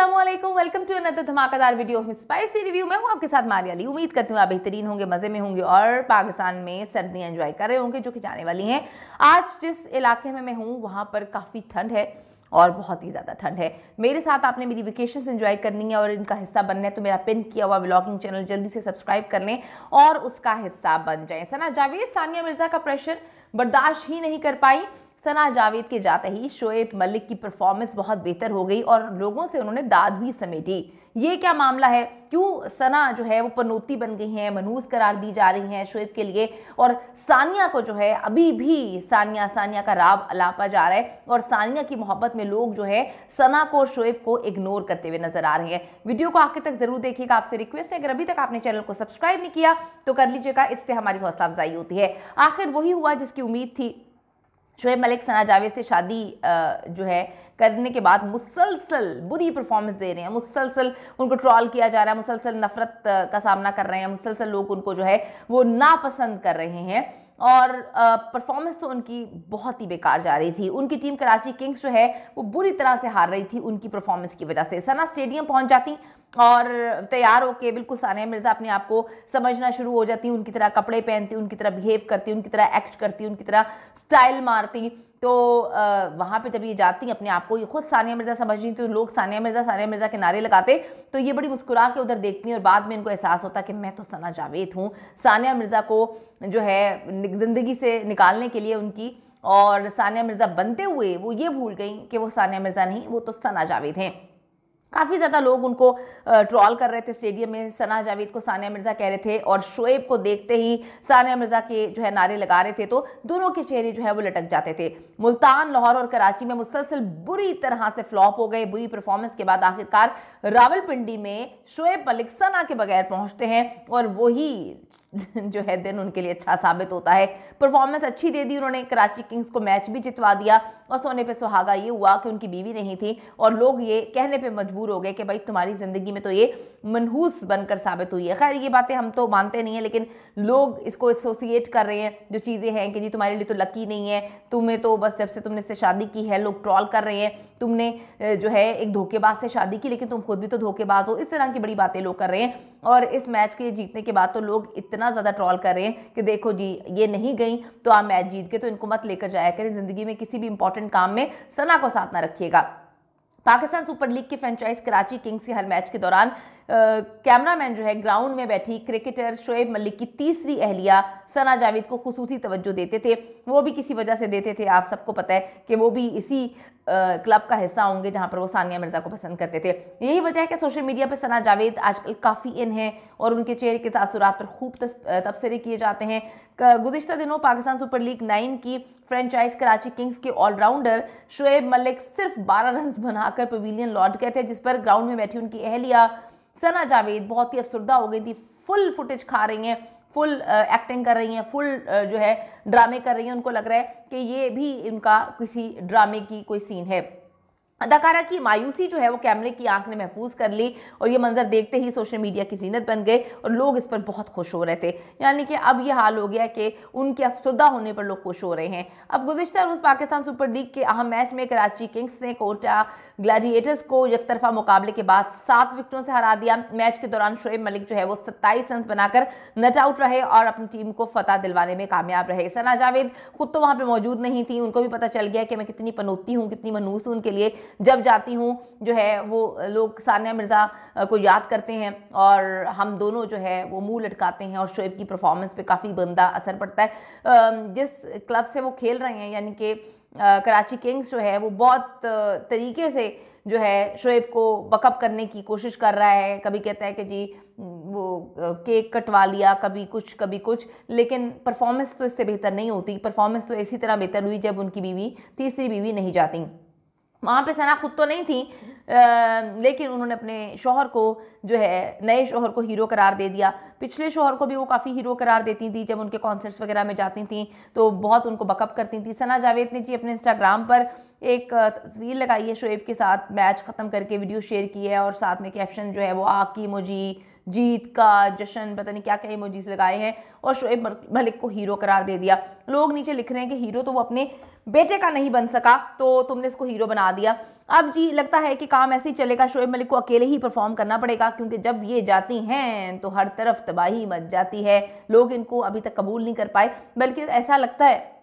Aslam welcome to another धमाकेदार video of spicy review मैं हूँ आपके साथ मारिया अली उम्मीद करती हूँ आप बेहतरीन होंगे मज़े में होंगे और पाकिस्तान में सर्दियाँ एंजॉय कर रहे होंगे जो कि जाने वाली हैं आज जिस इलाके में मैं हूँ वहाँ पर काफ़ी ठंड है और बहुत ही ज़्यादा ठंड है मेरे साथ आपने मेरी वेकेशन इन्जॉय करनी है और इनका हिस्सा बनना है तो मेरा पिन किया हुआ ब्लॉगिंग चैनल जल्दी से सब्सक्राइब कर लें और उसका हिस्सा बन जाए सना जावेद सानिया मिर्ज़ा का प्रेशर बर्दाश्त ही नहीं कर पाई सना जावेद के जाते ही शोएब मलिक की परफॉर्मेंस बहुत बेहतर हो गई और लोगों से उन्होंने दाद भी समेटी ये क्या मामला है क्यों सना जो है वो पनौती बन गई हैं मनूज करार दी जा रही हैं शोएब के लिए और सानिया को जो है अभी भी सानिया सानिया का राब अलापा जा रहा है और सानिया की मोहब्बत में लोग जो है सना को और शोएब को इग्नोर करते हुए नजर आ रहे हैं वीडियो को आखिर तक जरूर देखिएगा आपसे रिक्वेस्ट है अगर अभी तक आपने चैनल को सब्सक्राइब नहीं किया तो कर लीजिएगा इससे हमारी हौसला अफजाई होती है आखिर वही हुआ जिसकी उम्मीद थी शुएब मलिक सना जावेद से शादी जो है करने के बाद मुसलसल बुरी परफॉर्मेंस दे रहे हैं मुसलसल उनको ट्रॉल किया जा रहा है मुसलसल नफ़रत का सामना कर रहे हैं मुसलसल लोग उनको जो है वो नापसंद कर रहे हैं और परफॉर्मेंस तो उनकी बहुत ही बेकार जा रही थी उनकी टीम कराची किंग्स जो है वो बुरी तरह से हार रही थी उनकी परफॉर्मेंस की वजह से सना स्टेडियम पहुंच जाती और तैयार होकर बिल्कुल सानिया मिर्ज़ा अपने आप को समझना शुरू हो जाती उनकी तरह कपड़े पहनती उनकी तरह बिहेव करती उनकी तरह एक्ट करती उनकी तरह स्टाइल मारती तो आ, वहाँ पे जब ये जाती अपने आप को ये खुद सानिया मिर्ज़ा समझ रही तो लोग सानिया मिर्ज़ा सानिया मिर्ज़ा के नारे लगाते तो ये बड़ी मुस्कुरा के उधर देखती हैं और बाद में इनको एहसास होता कि मैं तो सना जावेद हूँ सानिया मिर्ज़ा को जो है ज़िंदगी से निकालने के लिए उनकी और सानिया मिर्ज़ा बनते हुए वो ये भूल गई कि वो सानिया मिर्ज़ा नहीं वो तो सना जावेद हैं काफ़ी ज़्यादा लोग उनको ट्रॉल कर रहे थे स्टेडियम में सना जावेद को सानिया मिर्ज़ा कह रहे थे और शोएब को देखते ही सानिया मिर्ज़ा के जो है नारे लगा रहे थे तो दोनों के चेहरे जो है वो लटक जाते थे मुल्तान लाहौर और कराची में मुसलसल बुरी तरह से फ्लॉप हो गए बुरी परफॉर्मेंस के बाद आखिरकार रावलपिंडी में शोएब मलिक सना के बगैर पहुँचते हैं और वही जो है दिन उनके लिए अच्छा साबित होता है परफॉर्मेंस अच्छी दे दी उन्होंने कराची किंग्स को मैच भी जितवा दिया और सोने पे सुहागा ये हुआ कि उनकी बीवी नहीं थी और लोग ये कहने पे मजबूर हो गए कि भाई तुम्हारी ज़िंदगी में तो ये मनहूस बनकर साबित हुई है खैर ये बातें हम तो मानते नहीं हैं लेकिन लोग इसको एसोसिएट कर रहे हैं जो चीज़ें हैं कि जी तुम्हारे लिए तो लकी नहीं है तुम्हें तो बस जब से तुमने इससे शादी की है लोग ट्रॉल कर रहे हैं तुमने जो है एक धोखेबाज से शादी की लेकिन तुम खुद भी तो धोखेबाज हो इस तरह की बड़ी बातें लोग कर रहे हैं और इस मैच के जीतने के बाद तो लोग इतना ज़्यादा ट्रॉल कर रहे हैं कि देखो जी ये नहीं गई तो आप मैच जीत गए तो इनको मत लेकर जाया करें ज़िंदगी में किसी भी इंपॉर्टेंट काम में सना को साथ ना रखिएगा पाकिस्तान सुपर लीग की फ्रेंचाइज कराची किंग्स के हर मैच के दौरान कैमरामैन जो है ग्राउंड में बैठी क्रिकेटर शोएब मलिक की तीसरी अहलिया सना जावेद को खसूसी तवज्जो देते थे वो भी किसी वजह से देते थे आप सबको पता है कि वो भी इसी क्लब का हिस्सा होंगे जहाँ पर वो सानिया मिर्ज़ा को पसंद करते थे यही वजह है कि सोशल मीडिया पर सना जावेद आजकल काफ़ी इन है और उनके चेहरे के तसरत पर खूब तबसरे किए जाते हैं गुजशत दिनों पाकिस्तान सुपर लीग नाइन की फ्रेंचाइज कराची किंग्स के ऑलराउंडर शुएब मलिक सिर्फ बारह रन बनाकर पवीलियन लौट गए थे जिस पर ग्राउंड में बैठी उनकी अहलिया सना जावेद बहुत ही अफसरदा हो गई थी फुल फुटेज खा रही हैं फुल एक्टिंग कर रही हैं फुल जो है ड्रामे कर रही हैं उनको लग रहा है कि ये भी इनका किसी ड्रामे की कोई सीन है अदाकारा की मायूसी जो है वो कैमरे की आंख ने महफूज कर ली और ये मंजर देखते ही सोशल मीडिया की जीनत बन गए और लोग इस पर बहुत खुश हो रहे थे यानी कि अब ये हाल हो गया कि उनके अफसरदा होने पर लोग खुश हो रहे हैं अब गुजशत रोज़ पाकिस्तान सुपर लीग के अहम मैच में कराची किंग्स ने कोटा ग्लैडिएटर्स को तरफा मुकाबले के बाद सात विकटों से हरा दिया मैच के दौरान शोएब मलिक जो है वो सत्ताईस रन बनाकर नट आउट रहे और अपनी टीम को फतह दिलवाने में कामयाब रहे सना जावेद खुद तो वहाँ पर मौजूद नहीं थी उनको भी पता चल गया कि मैं कितनी पनौती हूँ कितनी मनूस हूँ उनके लिए जब जाती हूँ जो है वो लोग सानिया मिर्ज़ा को याद करते हैं और हम दोनों जो है वो मुंह लटकाते हैं और शोएब की परफॉर्मेंस पे काफ़ी गंदा असर पड़ता है जिस क्लब से वो खेल रहे हैं यानी कि कराची किंग्स जो है वो बहुत तरीके से जो है शोएब को बकअप करने की कोशिश कर रहा है कभी कहता है कि जी वो केक कटवा लिया कभी कुछ कभी कुछ लेकिन परफॉर्मेंस तो इससे बेहतर नहीं होती परफॉर्मेंस तो इसी तरह बेहतर हुई जब उनकी बीवी तीसरी बीवी नहीं जाती वहाँ पे सना ख़ुद तो नहीं थी आ, लेकिन उन्होंने अपने शोहर को जो है नए शोहर को हीरो करार दे दिया पिछले शोहर को भी वो काफ़ी हीरो करार देती थी जब उनके कॉन्सर्ट्स वगैरह में जाती थी तो बहुत उनको बकअप करती थी सना जावेद ने जी अपने इंस्टाग्राम पर एक तस्वीर लगाई है शोएब के साथ मैच ख़त्म करके वीडियो शेयर की है और साथ में कैप्शन जो है वो आग की जीत का जश्न पता नहीं क्या क्या इमोजीज लगाए हैं और शोएब मलिक को हीरो करार दे दिया लोग नीचे लिख रहे हैं कि हीरो तो वो अपने बेटे का नहीं बन सका तो तुमने इसको हीरो बना दिया अब जी लगता है कि काम ऐसे ही चलेगा शोएब मलिक को अकेले ही परफॉर्म करना पड़ेगा क्योंकि जब ये जाती हैं तो हर तरफ तबाही मच जाती है लोग इनको अभी तक कबूल नहीं कर पाए बल्कि ऐसा लगता है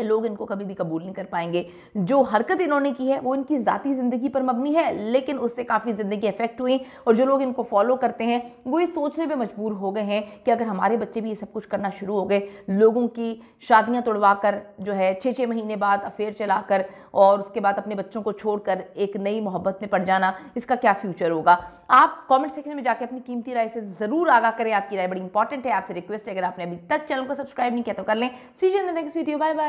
कि लोग इनको कभी भी कबूल नहीं कर पाएंगे जो हरकत इन्होंने की है वो इनकी ज़ाती ज़िंदगी पर मबनी है लेकिन उससे काफ़ी ज़िंदगी इफेक्ट हुई और जो लोग इनको फॉलो करते हैं वो ये सोचने पर मजबूर हो गए हैं कि अगर हमारे बच्चे भी ये सब कुछ करना शुरू हो गए लोगों की शादियाँ तोड़वा कर जो है छः छः महीने बाद अफेयर चला कर और उसके बाद अपने बच्चों को छोड़कर एक नई मोहब्बत में पड़ जाना इसका क्या फ्यूचर होगा आप कमेंट सेक्शन में जाकर अपनी कीमती राय से ज़रूर आगा करें आपकी राय बड़ी इंपॉर्टेंट है आपसे रिक्वेस्ट है अगर आपने अभी तक चैनल को सब्सक्राइब नहीं किया तो कर लें season next video bye bye